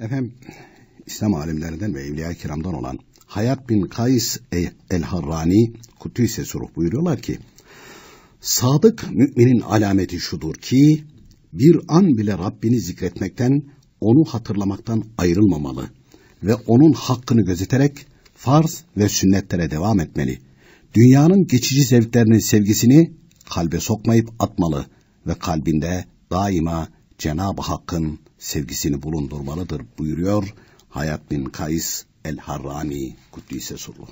Efendim İslam alimlerinden ve evliya kiramdan olan Hayat bin Kays el-Harrani Kudüs'e sorup buyuruyorlar ki Sadık müminin alameti şudur ki bir an bile Rabbini zikretmekten onu hatırlamaktan ayrılmamalı ve onun hakkını gözeterek farz ve sünnetlere devam etmeli. Dünyanın geçici zevklerinin sevgisini kalbe sokmayıp atmalı ve kalbinde daima Cenab-ı Hakk'ın sevgisini bulundurmalıdır buyuruyor Hayat bin Kays el-Harrani Kuddise Surlu.